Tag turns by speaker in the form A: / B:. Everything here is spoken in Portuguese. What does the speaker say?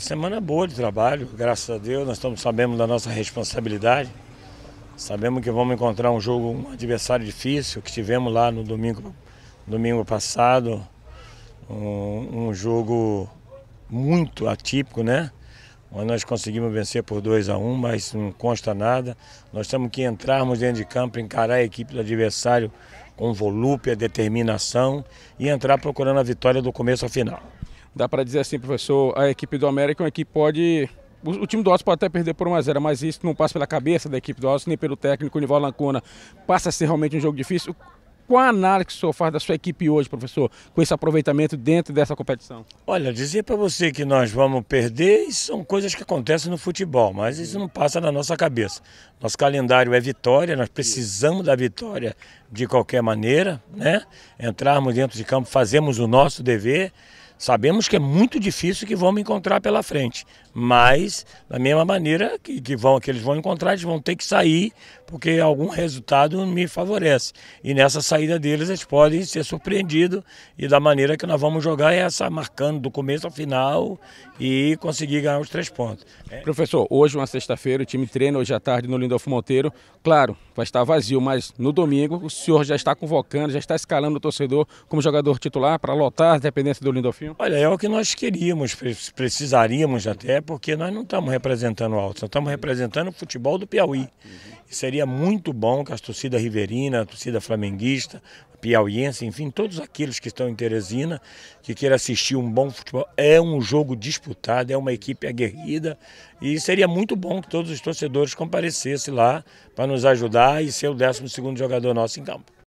A: Semana boa de trabalho, graças a Deus, nós estamos sabemos da nossa responsabilidade. Sabemos que vamos encontrar um jogo, um adversário difícil, que tivemos lá no domingo, domingo passado. Um, um jogo muito atípico, né? Onde nós conseguimos vencer por 2 a 1 um, mas não consta nada. Nós temos que entrarmos dentro de campo, encarar a equipe do adversário com volúpia,
B: determinação e entrar procurando a vitória do começo ao final dá para dizer assim, professor, a equipe do América é uma equipe que pode. O, time do Altos pode até perder por 1x0, mas isso não passa pela cabeça da equipe do Altos, nem pelo técnico Nival Lancona. Passa a ser realmente um jogo difícil. Qual a análise que o senhor faz da sua equipe hoje, professor, com esse aproveitamento dentro dessa competição?
A: Olha, dizer para você que nós vamos perder, são coisas que acontecem no futebol, mas isso não passa na nossa cabeça. Nosso calendário é vitória, nós precisamos da vitória de qualquer maneira, né? Entrarmos dentro de campo, fazemos o nosso dever. Sabemos que é muito difícil que vamos encontrar pela frente, mas da mesma maneira que, que, vão, que eles vão encontrar, eles vão ter que sair, porque algum resultado me favorece. E nessa saída deles, eles podem ser surpreendidos, e da maneira que nós vamos jogar é essa, marcando do começo ao final
B: e conseguir ganhar os três pontos. É. Professor, hoje, é uma sexta-feira, o time treina hoje à tarde no Lindolfo Monteiro. Claro, vai estar vazio, mas no domingo o senhor já está convocando, já está escalando o torcedor como jogador titular para lotar a dependência do Lindolfinho? Brasil?
A: Olha, é o que nós queríamos, precisaríamos até, porque nós não estamos representando o Alto, nós estamos representando o futebol do Piauí. E seria muito bom que as torcidas riverinas, a torcida flamenguista, piauiense, enfim, todos aqueles que estão em Teresina, que queiram assistir um bom futebol. É um jogo disputado, é uma equipe aguerrida e seria muito bom que todos os torcedores comparecessem lá para nos ajudar e ser o 12 jogador nosso em campo.